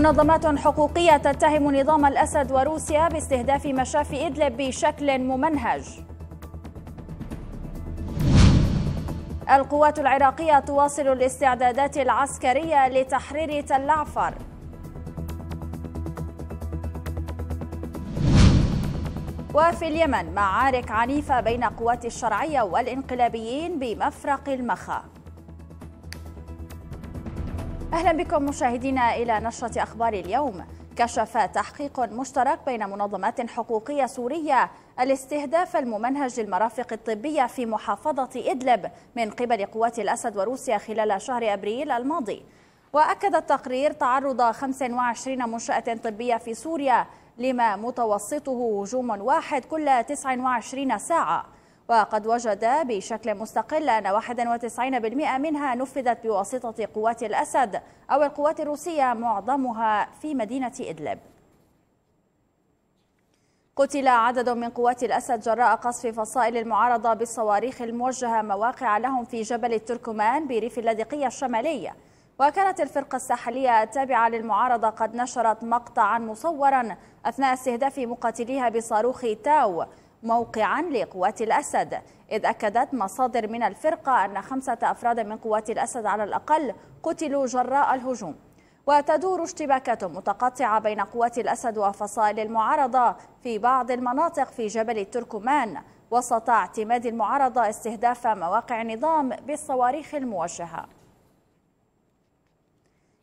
منظمات حقوقية تتهم نظام الأسد وروسيا باستهداف مشافي إدلب بشكل ممنهج القوات العراقية تواصل الاستعدادات العسكرية لتحرير تل عفر وفي اليمن معارك عنيفة بين قوات الشرعية والإنقلابيين بمفرق المخا أهلا بكم مشاهدينا إلى نشرة أخبار اليوم كشف تحقيق مشترك بين منظمات حقوقية سورية الاستهداف الممنهج للمرافق الطبية في محافظة إدلب من قبل قوات الأسد وروسيا خلال شهر أبريل الماضي وأكد التقرير تعرض 25 منشأة طبية في سوريا لما متوسطه هجوم واحد كل 29 ساعة وقد وجد بشكل مستقل أن 91% منها نفذت بواسطة قوات الأسد أو القوات الروسية معظمها في مدينة إدلب قتل عدد من قوات الأسد جراء قصف فصائل المعارضة بالصواريخ الموجهة مواقع لهم في جبل التركمان بريف اللاذقية الشمالية وكانت الفرقة الساحلية التابعة للمعارضة قد نشرت مقطعا مصورا أثناء استهداف مقاتليها بصاروخ تاو موقعا لقوات الأسد إذ أكدت مصادر من الفرقة أن خمسة أفراد من قوات الأسد على الأقل قتلوا جراء الهجوم وتدور اشتباكات متقطعة بين قوات الأسد وفصائل المعارضة في بعض المناطق في جبل التركمان وسط اعتماد المعارضة استهداف مواقع النظام بالصواريخ الموجهة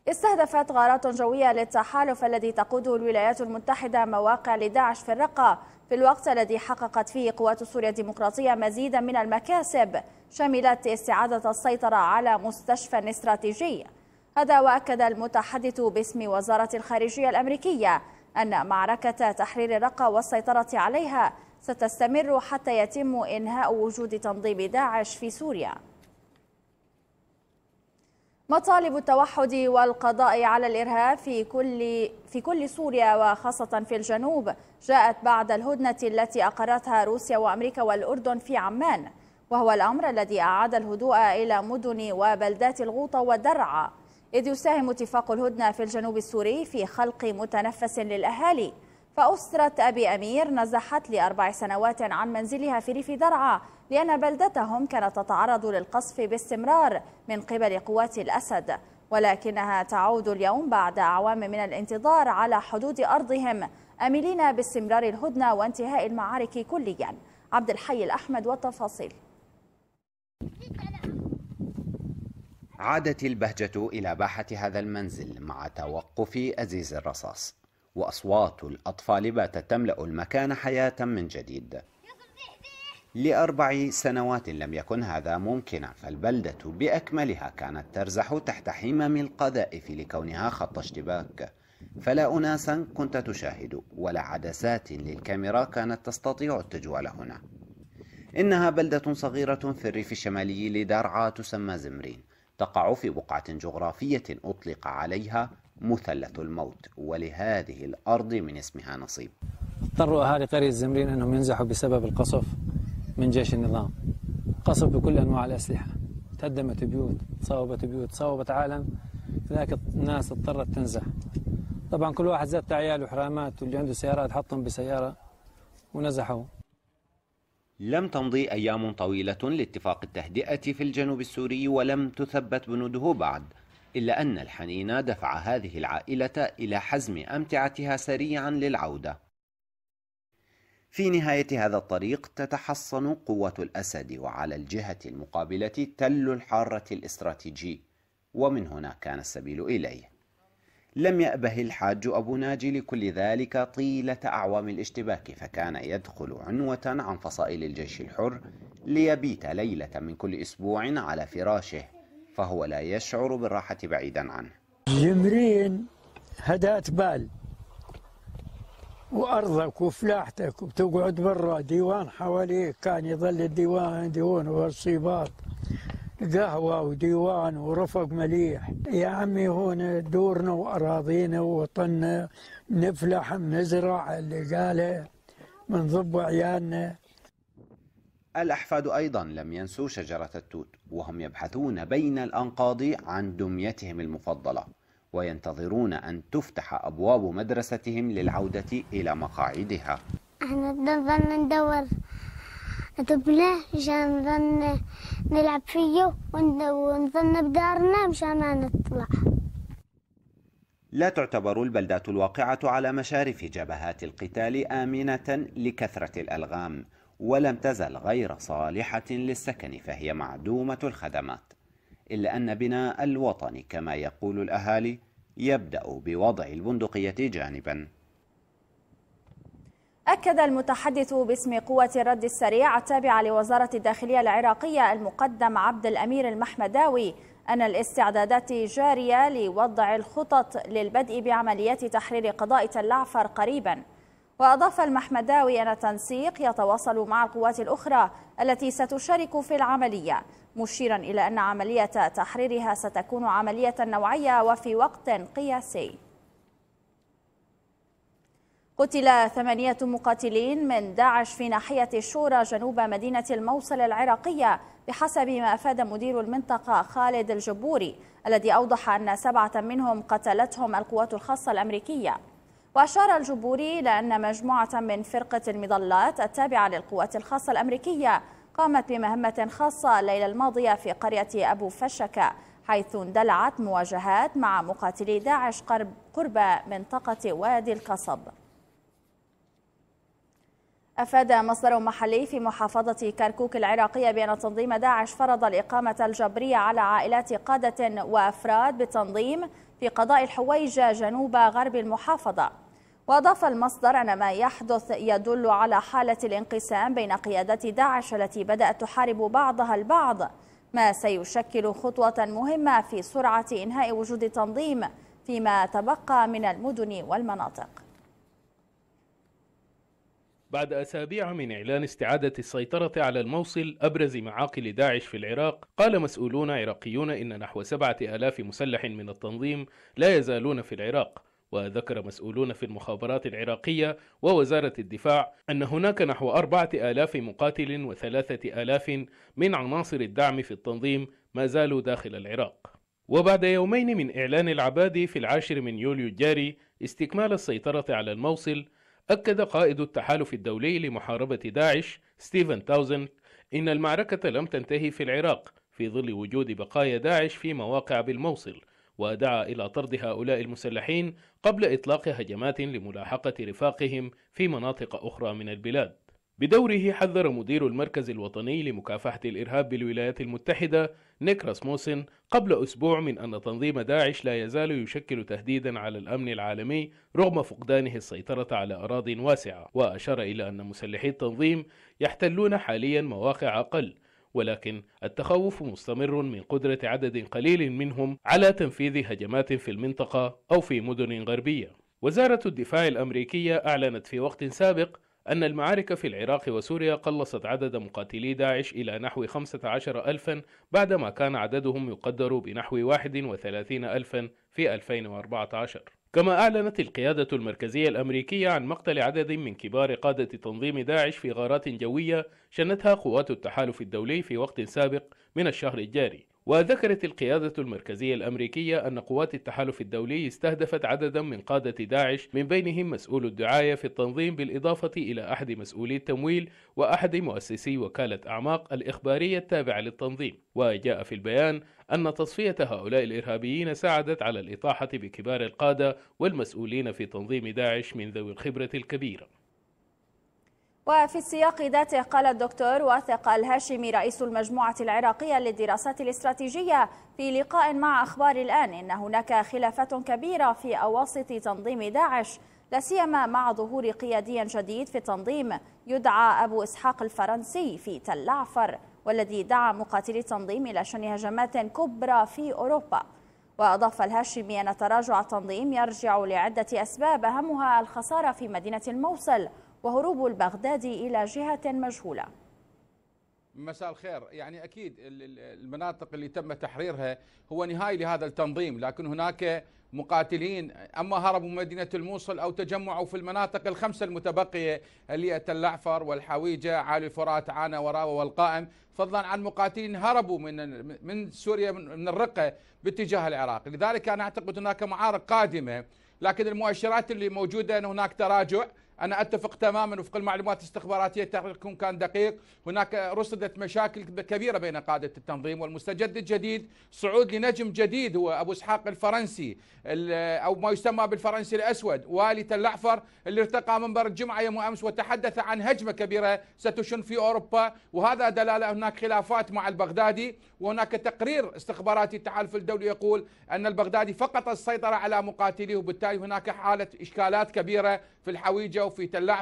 استهدفت غارات جوية للتحالف الذي تقوده الولايات المتحدة مواقع لداعش في الرقة في الوقت الذي حققت فيه قوات سوريا الديمقراطية مزيدا من المكاسب شملت استعادة السيطرة على مستشفى استراتيجي هذا وأكد المتحدث باسم وزارة الخارجية الأمريكية أن معركة تحرير الرقة والسيطرة عليها ستستمر حتى يتم إنهاء وجود تنظيم داعش في سوريا مطالب التوحد والقضاء على الإرهاب في كل في كل سوريا وخاصة في الجنوب جاءت بعد الهدنة التي أقرتها روسيا وأمريكا والأردن في عمان وهو الأمر الذي أعاد الهدوء إلى مدن وبلدات الغوطة ودرعا إذ يساهم اتفاق الهدنة في الجنوب السوري في خلق متنفس للأهالي فأسرة أبي أمير نزحت لأربع سنوات عن منزلها في ريف درعا لأن بلدتهم كانت تتعرض للقصف باستمرار من قبل قوات الأسد ولكنها تعود اليوم بعد أعوام من الانتظار على حدود أرضهم آملين باستمرار الهدنة وانتهاء المعارك كليا عبد الحي الأحمد والتفاصيل عادت البهجة إلى باحة هذا المنزل مع توقف أزيز الرصاص وأصوات الأطفال باتت تملأ المكان حياة من جديد لأربع سنوات لم يكن هذا ممكنا فالبلدة بأكملها كانت ترزح تحت حمم القذائف لكونها خط اشتباك فلا أناسا كنت تشاهد ولا عدسات للكاميرا كانت تستطيع التجوال هنا إنها بلدة صغيرة في الريف الشمالي لدرعا تسمى زمرين تقع في بقعة جغرافية أطلق عليها مثلث الموت ولهذه الأرض من اسمها نصيب اضطروا أهالي قرية الزمرين أنهم ينزحوا بسبب القصف من جيش النظام قصف بكل أنواع الأسلحة تهدمت بيوت صوبت بيوت صوبت عالم لذلك الناس اضطرت تنزح طبعا كل واحد زاد عياله وحرامات واللي عنده سيارات حطهم بسيارة ونزحوا لم تمضي أيام طويلة لاتفاق التهدئة في الجنوب السوري ولم تثبت بنوده بعد إلا أن الحنين دفع هذه العائلة إلى حزم أمتعتها سريعا للعودة في نهاية هذا الطريق تتحصن قوة الأسد وعلى الجهة المقابلة تل الحارة الاستراتيجي ومن هنا كان السبيل إليه لم يأبه الحاج أبو ناجي لكل ذلك طيلة أعوام الاشتباك فكان يدخل عنوة عن فصائل الجيش الحر ليبيت ليلة من كل أسبوع على فراشه فهو لا يشعر بالراحة بعيدا عنه جمرين هدات بال وأرضك وفلاحتك وتقعد برا ديوان حواليك كان يظل الديوان ديوان والصيبات قهوة وديوان ورفق مليح يا عمي هون دورنا وأراضينا ووطننا نفلح نزرع اللي قاله منضب عيالنا الأحفاد أيضا لم ينسوا شجرة التوت وهم يبحثون بين الأنقاض عن دميتهم المفضلة وينتظرون أن تفتح أبواب مدرستهم للعودة إلى مقاعدها احنا بنظن ندور دبلة مشان نظن نلعب فيه ونظن بدارنا مشان نطلع لا تعتبر البلدات الواقعة على مشارف جبهات القتال آمنة لكثرة الألغام ولم تزل غير صالحة للسكن فهي معدومة الخدمات إلا أن بناء الوطن كما يقول الأهالي يبدأ بوضع البندقية جانباً أكد المتحدث باسم قوة الرد السريع التابعة لوزارة الداخلية العراقية المقدم عبد الأمير المحمداوي أن الاستعدادات جارية لوضع الخطط للبدء بعمليات تحرير قضاء تلعفر قريباً وأضاف المحمداوي أن التنسيق يتواصل مع القوات الأخرى التي ستشارك في العملية مشيرا إلى أن عملية تحريرها ستكون عملية نوعية وفي وقت قياسي قتل ثمانية مقاتلين من داعش في ناحية الشورى جنوب مدينة الموصل العراقية بحسب ما أفاد مدير المنطقة خالد الجبوري الذي أوضح أن سبعة منهم قتلتهم القوات الخاصة الأمريكية وأشار الجبوري لأن مجموعة من فرقة المظلات التابعة للقوات الخاصة الأمريكية قامت بمهمة خاصة الليلة الماضية في قرية أبو فشكة حيث اندلعت مواجهات مع مقاتلي داعش قرب, قرب منطقة وادي القصب أفاد مصدر محلي في محافظة كركوك العراقية بأن تنظيم داعش فرض الإقامة الجبرية على عائلات قادة وأفراد بالتنظيم في قضاء الحويجة جنوب غرب المحافظة وأضاف المصدر أن ما يحدث يدل على حالة الانقسام بين قيادات داعش التي بدأت تحارب بعضها البعض ما سيشكل خطوة مهمة في سرعة إنهاء وجود التنظيم فيما تبقى من المدن والمناطق بعد أسابيع من إعلان استعادة السيطرة على الموصل أبرز معاقل داعش في العراق قال مسؤولون عراقيون إن نحو سبعة آلاف مسلح من التنظيم لا يزالون في العراق وذكر مسؤولون في المخابرات العراقية ووزارة الدفاع أن هناك نحو أربعة آلاف مقاتل وثلاثة آلاف من عناصر الدعم في التنظيم ما زالوا داخل العراق وبعد يومين من إعلان العبادي في العاشر من يوليو الجاري استكمال السيطرة على الموصل أكد قائد التحالف الدولي لمحاربة داعش ستيفن تاوزن إن المعركة لم تنتهي في العراق في ظل وجود بقايا داعش في مواقع بالموصل ودعا إلى طرد هؤلاء المسلحين قبل إطلاق هجمات لملاحقة رفاقهم في مناطق أخرى من البلاد بدوره حذر مدير المركز الوطني لمكافحة الإرهاب بالولايات المتحدة نيك راسموسن قبل أسبوع من أن تنظيم داعش لا يزال يشكل تهديدا على الأمن العالمي رغم فقدانه السيطرة على أراض واسعة وأشار إلى أن مسلحي التنظيم يحتلون حاليا مواقع أقل ولكن التخوف مستمر من قدرة عدد قليل منهم على تنفيذ هجمات في المنطقة أو في مدن غربية. وزارة الدفاع الأمريكية أعلنت في وقت سابق أن المعارك في العراق وسوريا قلصت عدد مقاتلي داعش إلى نحو 15 ألفا بعدما كان عددهم يقدر بنحو 31 ألفا في 2014 كما أعلنت القيادة المركزية الأمريكية عن مقتل عدد من كبار قادة تنظيم داعش في غارات جوية شنتها قوات التحالف الدولي في وقت سابق من الشهر الجاري وذكرت القيادة المركزية الأمريكية أن قوات التحالف الدولي استهدفت عددا من قادة داعش من بينهم مسؤول الدعاية في التنظيم بالإضافة إلى أحد مسؤولي التمويل وأحد مؤسسي وكالة أعماق الإخبارية التابعة للتنظيم وجاء في البيان أن تصفية هؤلاء الإرهابيين ساعدت على الإطاحة بكبار القادة والمسؤولين في تنظيم داعش من ذوي الخبرة الكبيرة وفي السياق ذاته قال الدكتور واثق الهاشمي رئيس المجموعة العراقية للدراسات الاستراتيجية في لقاء مع أخبار الآن أن هناك خلافات كبيرة في أواسط تنظيم داعش لاسيما مع ظهور قيادي جديد في التنظيم يدعى أبو إسحاق الفرنسي في تل عفر والذي دعا مقاتلي التنظيم إلى شن هجمات كبرى في أوروبا وأضاف الهاشمي أن تراجع التنظيم يرجع لعدة أسباب أهمها الخسارة في مدينة الموصل وهروب البغدادي إلى جهة مجهولة مساء الخير يعني أكيد المناطق اللي تم تحريرها هو نهاية لهذا التنظيم لكن هناك مقاتلين أما هربوا من مدينة الموصل أو تجمعوا في المناطق الخمسة المتبقية اللي الأعفر والحويجة عالي الفرات عانا وراوة والقائم فضلا عن مقاتلين هربوا من من سوريا من الرقة باتجاه العراق لذلك أنا أعتقد هناك معارك قادمة لكن المؤشرات اللي موجودة أن هناك تراجع أنا أتفق تماما وفق المعلومات الاستخباراتية تحقيقكم كان دقيق هناك رصدت مشاكل كبيرة بين قادة التنظيم والمستجد الجديد صعود لنجم جديد هو أبو إسحاق الفرنسي أو ما يسمى بالفرنسي الأسود والي الأعفر اللي ارتقى منبر الجمعة يوم أمس وتحدث عن هجمة كبيرة ستشن في أوروبا وهذا دلالة هناك خلافات مع البغدادي وهناك تقرير استخباراتي التحالف الدولي يقول أن البغدادي فقط السيطرة على مقاتليه وبالتالي هناك حالة إشكالات كبيرة في الحويجة وفي تل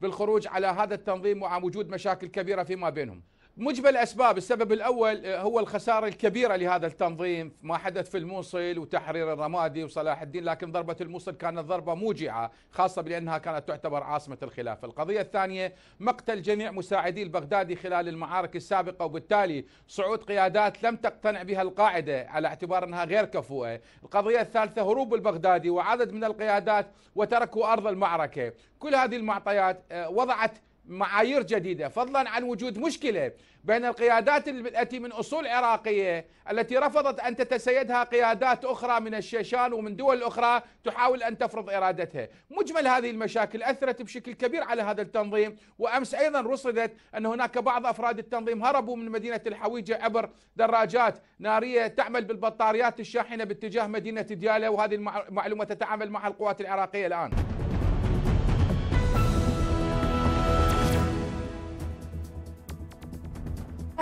بالخروج على هذا التنظيم مع وجود مشاكل كبيرة فيما بينهم مجمل اسباب السبب الاول آه، هو الخساره الكبيره لهذا التنظيم ما حدث في الموصل وتحرير الرمادي وصلاح الدين لكن ضربه الموصل كانت ضربه موجعه خاصه بانها كانت تعتبر عاصمه الخلافه القضيه الثانيه مقتل جميع مساعدي البغدادي خلال المعارك السابقه وبالتالي صعود قيادات لم تقتنع بها القاعده على اعتبار انها غير كفؤه القضيه الثالثه هروب البغدادي وعدد من القيادات وتركوا ارض المعركه كل هذه المعطيات آه، وضعت معايير جديدة فضلا عن وجود مشكلة بين القيادات التي من أصول عراقية التي رفضت أن تتسيدها قيادات أخرى من الشيشان ومن دول أخرى تحاول أن تفرض إرادتها مجمل هذه المشاكل أثرت بشكل كبير على هذا التنظيم وأمس أيضا رصدت أن هناك بعض أفراد التنظيم هربوا من مدينة الحويجة عبر دراجات نارية تعمل بالبطاريات الشاحنة باتجاه مدينة ديالة وهذه المعلومة تتعامل مع القوات العراقية الآن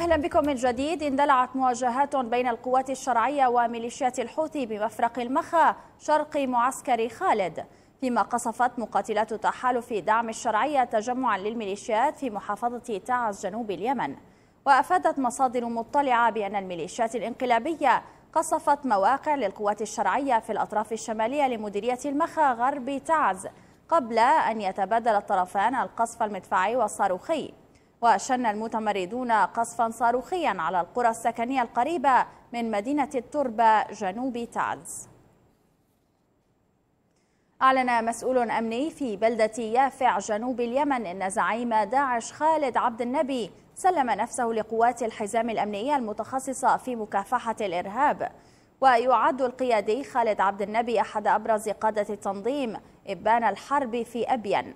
أهلا بكم من جديد اندلعت مواجهات بين القوات الشرعية وميليشيات الحوثي بمفرق المخا شرق معسكر خالد فيما قصفت مقاتلات تحالف دعم الشرعية تجمعا للميليشيات في محافظة تعز جنوب اليمن وأفادت مصادر مطلعة بأن الميليشيات الانقلابية قصفت مواقع للقوات الشرعية في الأطراف الشمالية لمديرية المخا غرب تعز قبل أن يتبادل الطرفان القصف المدفعي والصاروخي وشن المتمردون قصفا صاروخيا على القرى السكنية القريبة من مدينة التربة جنوب تعز أعلن مسؤول أمني في بلدة يافع جنوب اليمن أن زعيم داعش خالد عبد النبي سلم نفسه لقوات الحزام الأمنية المتخصصة في مكافحة الإرهاب ويعد القيادي خالد عبد النبي أحد أبرز قادة التنظيم إبان الحرب في أبين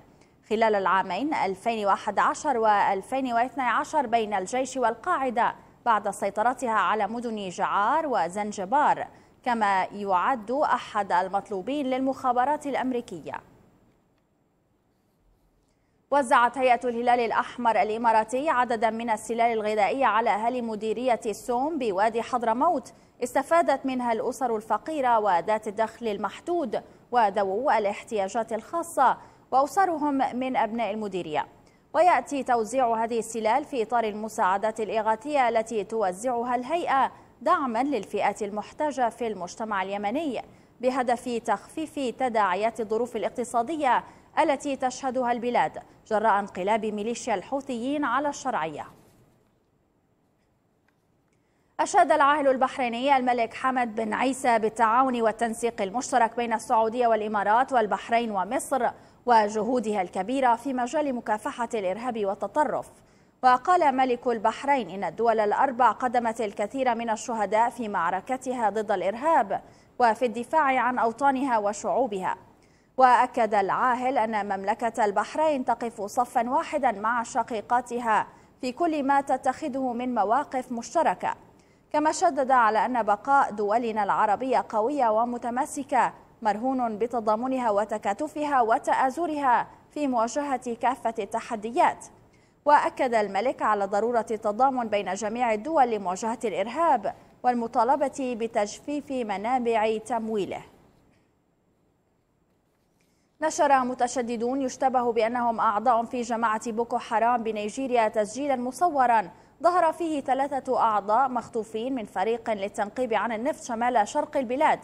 خلال العامين 2011 و 2012 بين الجيش والقاعدة بعد سيطرتها على مدن جعار وزنجبار كما يعد أحد المطلوبين للمخابرات الأمريكية وزعت هيئة الهلال الأحمر الإماراتي عددا من السلال الغذائية على أهالي مديرية السوم بوادي حضرموت استفادت منها الأسر الفقيرة وذات الدخل المحدود وذوو الاحتياجات الخاصة وأسرهم من أبناء المديرية ويأتي توزيع هذه السلال في إطار المساعدات الإغاثية التي توزعها الهيئة دعما للفئات المحتاجة في المجتمع اليمني بهدف تخفيف تداعيات الظروف الاقتصادية التي تشهدها البلاد جراء انقلاب ميليشيا الحوثيين على الشرعية أشاد العاهل البحريني الملك حمد بن عيسى بالتعاون والتنسيق المشترك بين السعودية والإمارات والبحرين ومصر وجهودها الكبيرة في مجال مكافحة الإرهاب والتطرف وقال ملك البحرين إن الدول الأربع قدمت الكثير من الشهداء في معركتها ضد الإرهاب وفي الدفاع عن أوطانها وشعوبها وأكد العاهل أن مملكة البحرين تقف صفا واحدا مع شقيقاتها في كل ما تتخذه من مواقف مشتركة كما شدد على أن بقاء دولنا العربية قوية ومتمسكة مرهون بتضامنها وتكاتفها وتآزرها في مواجهة كافة التحديات وأكد الملك على ضرورة التضامن بين جميع الدول لمواجهة الإرهاب والمطالبة بتجفيف منابع تمويله نشر متشددون يشتبه بأنهم أعضاء في جماعة بوكو حرام بنيجيريا تسجيلا مصورا ظهر فيه ثلاثة أعضاء مخطوفين من فريق للتنقيب عن النفط شمال شرق البلاد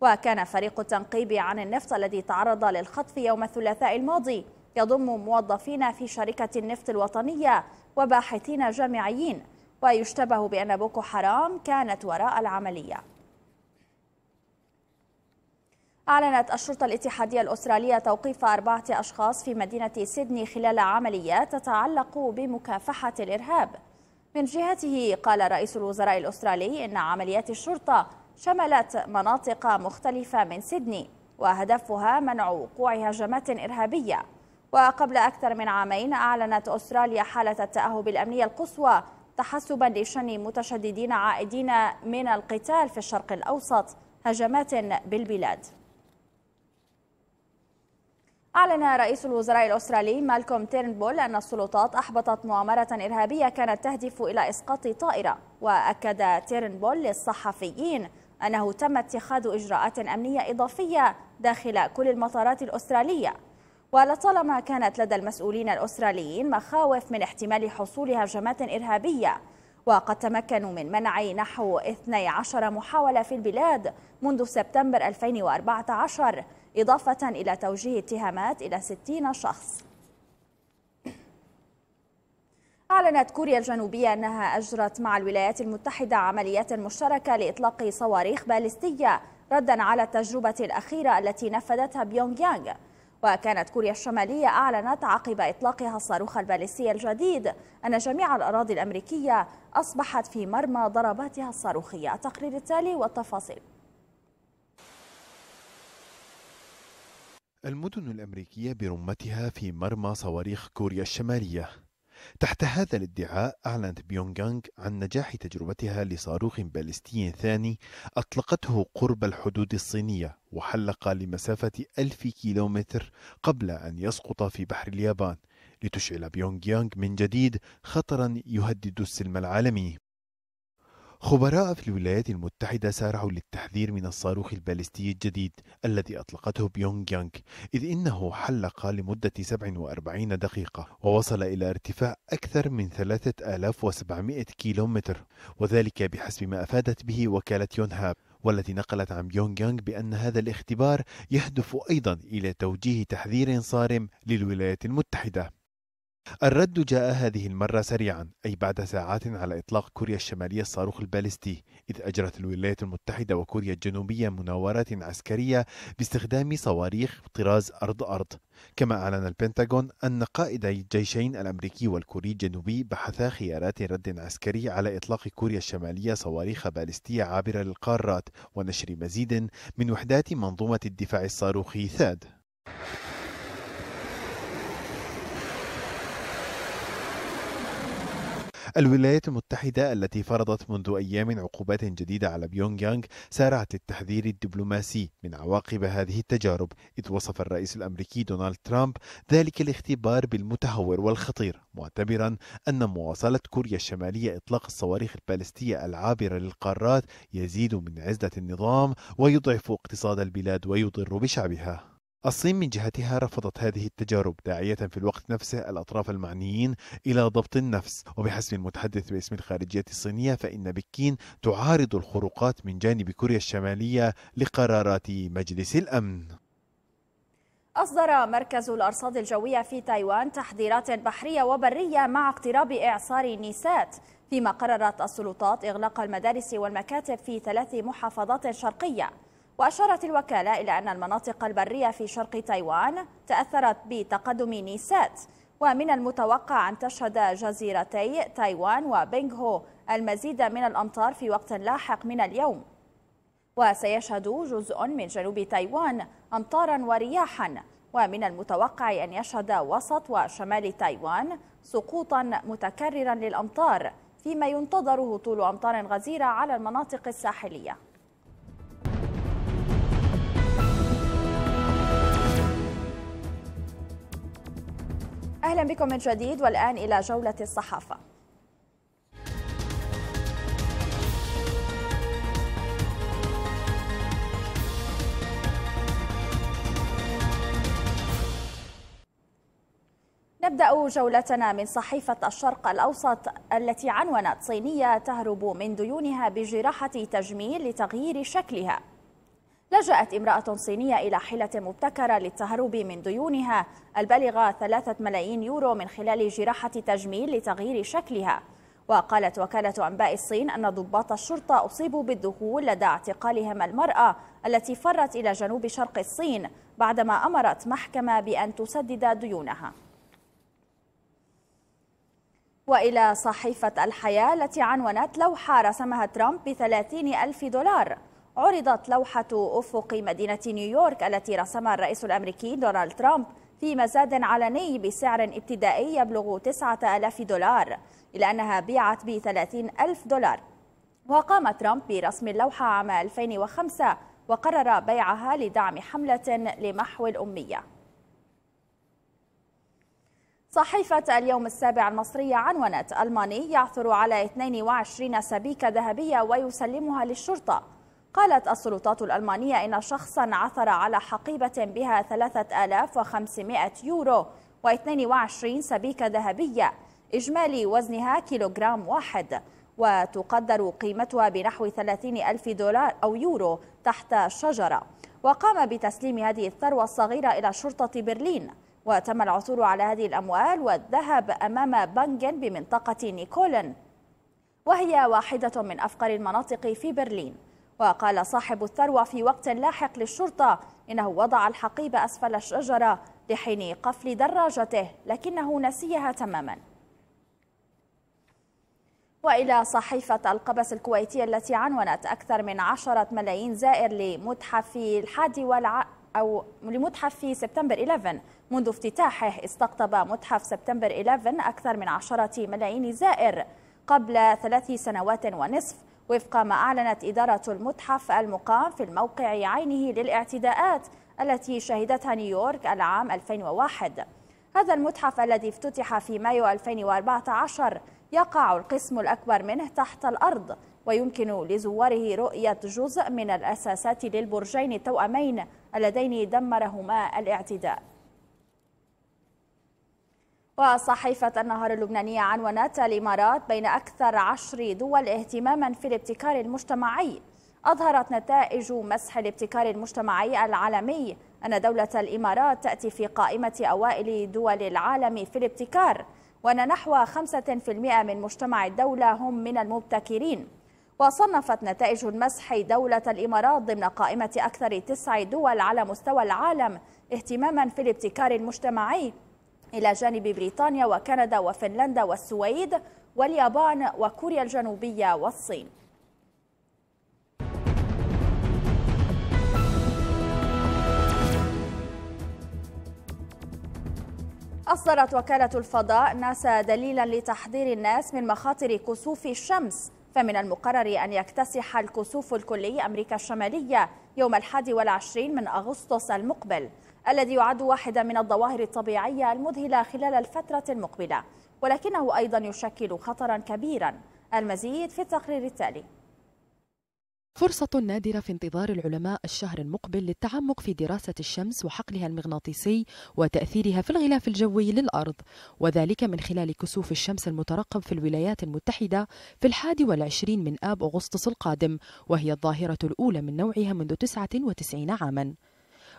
وكان فريق التنقيب عن النفط الذي تعرض للخطف يوم الثلاثاء الماضي يضم موظفين في شركة النفط الوطنية وباحثين جامعيين ويشتبه بأن بوكو حرام كانت وراء العملية أعلنت الشرطة الاتحادية الأسترالية توقيف أربعة أشخاص في مدينة سيدني خلال عمليات تتعلق بمكافحة الإرهاب من جهته قال رئيس الوزراء الأسترالي إن عمليات الشرطة شملت مناطق مختلفة من سيدني وهدفها منع وقوع هجمات إرهابية وقبل أكثر من عامين أعلنت أستراليا حالة التأهب الأمنية القصوى تحسبا لشن متشددين عائدين من القتال في الشرق الأوسط هجمات بالبلاد أعلن رئيس الوزراء الأسترالي مالكوم تيرنبول أن السلطات أحبطت مؤامرة إرهابية كانت تهدف إلى إسقاط طائرة وأكد تيرنبول للصحفيين أنه تم اتخاذ إجراءات أمنية إضافية داخل كل المطارات الأسترالية ولطالما كانت لدى المسؤولين الأستراليين مخاوف من احتمال حصول هجمات إرهابية وقد تمكنوا من منع نحو 12 محاولة في البلاد منذ سبتمبر 2014 إضافة إلى توجيه اتهامات إلى 60 شخص أعلنت كوريا الجنوبية أنها أجرت مع الولايات المتحدة عمليات مشتركة لإطلاق صواريخ باليستية ردا على التجربة الأخيرة التي نفذتها بيونغ يانغ وكانت كوريا الشمالية أعلنت عقب إطلاقها الصاروخ الباليستي الجديد أن جميع الأراضي الأمريكية أصبحت في مرمى ضرباتها الصاروخية التقرير التالي والتفاصيل المدن الأمريكية برمتها في مرمى صواريخ كوريا الشمالية تحت هذا الادعاء أعلنت بيونغيانغ عن نجاح تجربتها لصاروخ باليستي ثاني أطلقته قرب الحدود الصينية وحلق لمسافة ألف كيلومتر قبل أن يسقط في بحر اليابان لتشعل بيونغيانغ من جديد خطرا يهدد السلم العالمي خبراء في الولايات المتحدة سارعوا للتحذير من الصاروخ البالستي الجديد الذي أطلقته بيونغ يانغ إذ إنه حلق لمدة 47 دقيقة ووصل إلى ارتفاع أكثر من 3700 كيلومتر وذلك بحسب ما أفادت به وكالة يونهاب والتي نقلت عن بيونغ يانغ بأن هذا الاختبار يهدف أيضا إلى توجيه تحذير صارم للولايات المتحدة الرد جاء هذه المرة سريعا أي بعد ساعات على إطلاق كوريا الشمالية الصاروخ البالستي إذ أجرت الولايات المتحدة وكوريا الجنوبية مناورات عسكرية باستخدام صواريخ طراز أرض أرض كما أعلن البنتاغون أن قائد الجيشين الأمريكي والكوري الجنوبي بحثا خيارات رد عسكري على إطلاق كوريا الشمالية صواريخ بالستية عابرة للقارات ونشر مزيد من وحدات منظومة الدفاع الصاروخي ثاد الولايات المتحدة التي فرضت منذ أيام عقوبات جديدة على بيونغ يانغ سارعت للتحذير الدبلوماسي من عواقب هذه التجارب إذ وصف الرئيس الأمريكي دونالد ترامب ذلك الاختبار بالمتهور والخطير معتبرا أن مواصلة كوريا الشمالية إطلاق الصواريخ البالستية العابرة للقارات يزيد من عزلة النظام ويضعف اقتصاد البلاد ويضر بشعبها الصين من جهتها رفضت هذه التجارب داعية في الوقت نفسه الأطراف المعنيين إلى ضبط النفس وبحسب المتحدث باسم الخارجية الصينية فإن بكين تعارض الخروقات من جانب كوريا الشمالية لقرارات مجلس الأمن أصدر مركز الأرصاد الجوية في تايوان تحذيرات بحرية وبرية مع اقتراب إعصار نيسات فيما قررت السلطات إغلاق المدارس والمكاتب في ثلاث محافظات شرقية وأشارت الوكالة إلى أن المناطق البرية في شرق تايوان تأثرت بتقدم نيسات ومن المتوقع أن تشهد جزيرتي تايوان وبينغهو المزيد من الأمطار في وقت لاحق من اليوم وسيشهد جزء من جنوب تايوان أمطارا ورياحا ومن المتوقع أن يشهد وسط وشمال تايوان سقوطا متكررا للأمطار فيما ينتظر هطول أمطار غزيرة على المناطق الساحلية أهلا بكم من جديد والآن إلى جولة الصحافة نبدأ جولتنا من صحيفة الشرق الأوسط التي عنونت صينية تهرب من ديونها بجراحة تجميل لتغيير شكلها لجأت امرأة صينية إلى حيلة مبتكرة للتهرب من ديونها البالغة ثلاثة ملايين يورو من خلال جراحة تجميل لتغيير شكلها وقالت وكالة أنباء الصين أن ضباط الشرطة أصيبوا بالذهول لدى اعتقالهم المرأة التي فرت إلى جنوب شرق الصين بعدما أمرت محكمة بأن تسدد ديونها وإلى صحيفة الحياة التي عنونت لوحة رسمها ترامب بثلاثين ألف دولار عرضت لوحة أفق مدينة نيويورك التي رسمها الرئيس الأمريكي دونالد ترامب في مزاد علني بسعر ابتدائي يبلغ 9000 دولار إلا أنها بيعت ب 30 ألف دولار وقام ترامب برسم اللوحة عام 2005 وقرر بيعها لدعم حملة لمحو الأمية صحيفة اليوم السابع المصرية عنونت ألماني يعثر على 22 سبيكة ذهبية ويسلمها للشرطة قالت السلطات الألمانية إن شخصا عثر على حقيبة بها 3500 يورو و22 سبيكة ذهبية إجمالي وزنها كيلوغرام واحد وتقدر قيمتها بنحو 30 ألف دولار أو يورو تحت شجرة وقام بتسليم هذه الثروة الصغيرة إلى شرطة برلين وتم العثور على هذه الأموال والذهب أمام بنج بمنطقة نيكولن وهي واحدة من أفقر المناطق في برلين وقال صاحب الثروة في وقت لاحق للشرطة إنه وضع الحقيبة أسفل الشجرة لحين قفل دراجته لكنه نسيها تماما وإلى صحيفة القبس الكويتية التي عنونت أكثر من عشرة ملايين زائر لمتحف الحادي والع... أو لمتحف سبتمبر 11 منذ افتتاحه استقطب متحف سبتمبر 11 أكثر من عشرة ملايين زائر قبل ثلاث سنوات ونصف وفق ما أعلنت إدارة المتحف المقام في الموقع عينه للاعتداءات التي شهدتها نيويورك العام 2001 هذا المتحف الذي افتتح في مايو 2014 يقع القسم الأكبر منه تحت الأرض ويمكن لزواره رؤية جزء من الأساسات للبرجين التوأمين اللذين دمرهما الاعتداء وصحيفة النهار اللبنانية عنونت الإمارات بين أكثر عشر دول اهتماما في الابتكار المجتمعي أظهرت نتائج مسح الابتكار المجتمعي العالمي أن دولة الإمارات تأتي في قائمة أوائل دول العالم في الابتكار وأن نحو 5% من مجتمع الدولة هم من المبتكرين وصنفت نتائج المسح دولة الإمارات ضمن قائمة أكثر تسع دول على مستوى العالم اهتماما في الابتكار المجتمعي إلى جانب بريطانيا وكندا وفنلندا والسويد واليابان وكوريا الجنوبية والصين أصدرت وكالة الفضاء ناسا دليلا لتحذير الناس من مخاطر كسوف الشمس فمن المقرر أن يكتسح الكسوف الكلي أمريكا الشمالية يوم الحادي والعشرين من أغسطس المقبل الذي يعد واحدا من الظواهر الطبيعية المذهلة خلال الفترة المقبلة ولكنه أيضا يشكل خطرا كبيرا المزيد في التقرير التالي فرصة نادرة في انتظار العلماء الشهر المقبل للتعمق في دراسة الشمس وحقلها المغناطيسي وتأثيرها في الغلاف الجوي للأرض وذلك من خلال كسوف الشمس المترقب في الولايات المتحدة في الحادي والعشرين من آب أغسطس القادم وهي الظاهرة الأولى من نوعها منذ 99 عاماً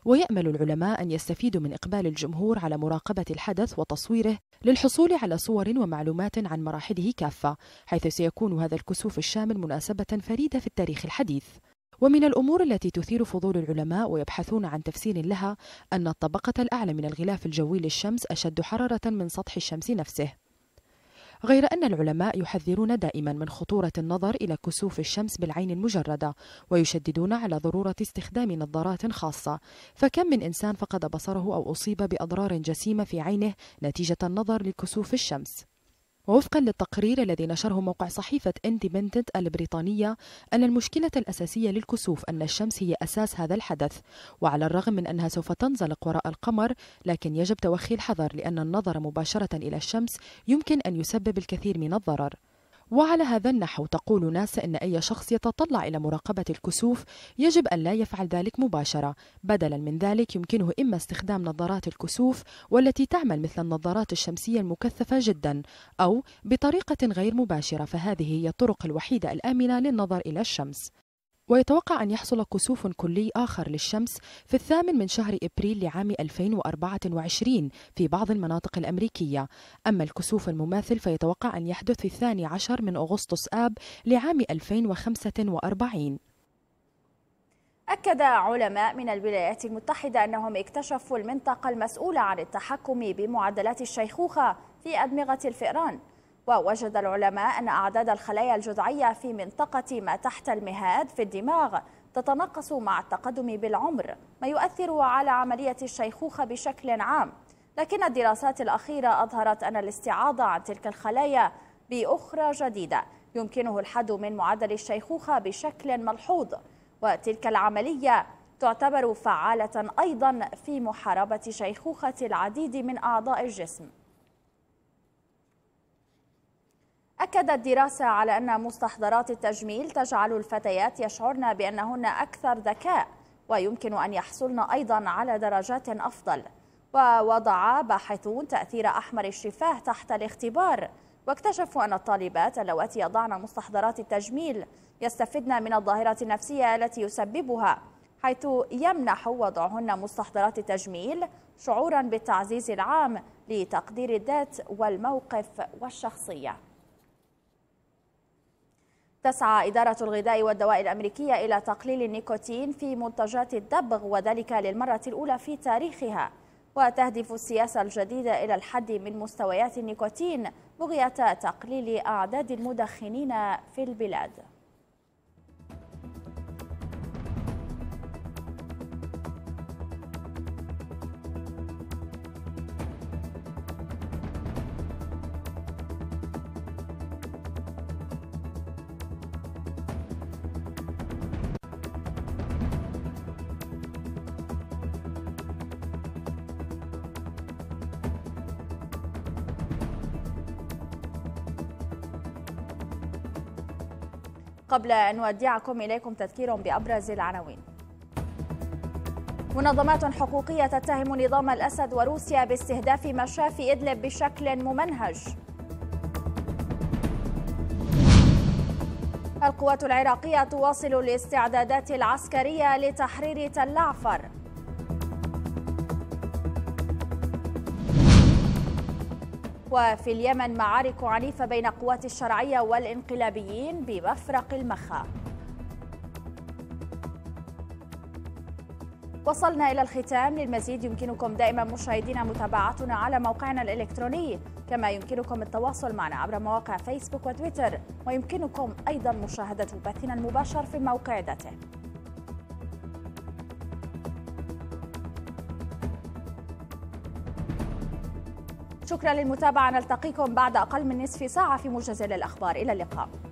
ويأمل العلماء أن يستفيدوا من إقبال الجمهور على مراقبة الحدث وتصويره للحصول على صور ومعلومات عن مراحله كافة حيث سيكون هذا الكسوف الشامل مناسبة فريدة في التاريخ الحديث ومن الأمور التي تثير فضول العلماء ويبحثون عن تفسير لها أن الطبقة الأعلى من الغلاف الجوي للشمس أشد حرارة من سطح الشمس نفسه غير أن العلماء يحذرون دائما من خطورة النظر إلى كسوف الشمس بالعين المجردة ويشددون على ضرورة استخدام نظارات خاصة فكم من إنسان فقد بصره أو أصيب بأضرار جسيمة في عينه نتيجة النظر لكسوف الشمس وفقا للتقرير الذي نشره موقع صحيفة اندبندنت البريطانية أن المشكلة الأساسية للكسوف أن الشمس هي أساس هذا الحدث وعلى الرغم من أنها سوف تنزلق وراء القمر لكن يجب توخي الحذر لأن النظر مباشرة إلى الشمس يمكن أن يسبب الكثير من الضرر وعلى هذا النحو تقول ناسا إن أي شخص يتطلع إلى مراقبة الكسوف يجب أن لا يفعل ذلك مباشرة بدلا من ذلك يمكنه إما استخدام نظارات الكسوف والتي تعمل مثل النظارات الشمسية المكثفة جدا أو بطريقة غير مباشرة فهذه هي الطرق الوحيدة الآمنة للنظر إلى الشمس ويتوقع أن يحصل كسوف كلي آخر للشمس في الثامن من شهر إبريل لعام 2024 في بعض المناطق الأمريكية أما الكسوف المماثل فيتوقع أن يحدث في الثاني عشر من أغسطس آب لعام 2045 أكد علماء من الولايات المتحدة أنهم اكتشفوا المنطقة المسؤولة عن التحكم بمعدلات الشيخوخة في أدمغة الفئران ووجد العلماء أن أعداد الخلايا الجذعية في منطقة ما تحت المهاد في الدماغ تتنقص مع التقدم بالعمر ما يؤثر على عملية الشيخوخة بشكل عام لكن الدراسات الأخيرة أظهرت أن الاستعاضة عن تلك الخلايا بأخرى جديدة يمكنه الحد من معدل الشيخوخة بشكل ملحوظ وتلك العملية تعتبر فعالة أيضا في محاربة شيخوخة العديد من أعضاء الجسم أكدت دراسة على أن مستحضرات التجميل تجعل الفتيات يشعرن بأنهن أكثر ذكاء ويمكن أن يحصلن أيضا على درجات أفضل ووضع باحثون تأثير أحمر الشفاه تحت الاختبار واكتشفوا أن الطالبات اللواتي يضعن مستحضرات التجميل يستفدن من الظاهرة النفسية التي يسببها حيث يمنح وضعهن مستحضرات التجميل شعورا بالتعزيز العام لتقدير الذات والموقف والشخصيه تسعى إدارة الغذاء والدواء الأمريكية إلى تقليل النيكوتين في منتجات الدبغ وذلك للمرة الأولى في تاريخها وتهدف السياسة الجديدة إلى الحد من مستويات النيكوتين بغية تقليل أعداد المدخنين في البلاد قبل أن نودعكم إليكم تذكير بأبرز العناوين منظمات حقوقية تتهم نظام الأسد وروسيا باستهداف مشافي إدلب بشكل ممنهج القوات العراقية تواصل الاستعدادات العسكرية لتحرير تل عفر وفي اليمن معارك عنيفة بين قوات الشرعية والانقلابيين بمفرق المخا وصلنا إلى الختام للمزيد يمكنكم دائما مشاهدينا متابعتنا على موقعنا الإلكتروني كما يمكنكم التواصل معنا عبر مواقع فيسبوك وتويتر ويمكنكم أيضا مشاهدة بثنا المباشر في موقع ذاته شكرا للمتابعة نلتقيكم بعد أقل من نصف ساعة في موجز للأخبار إلى اللقاء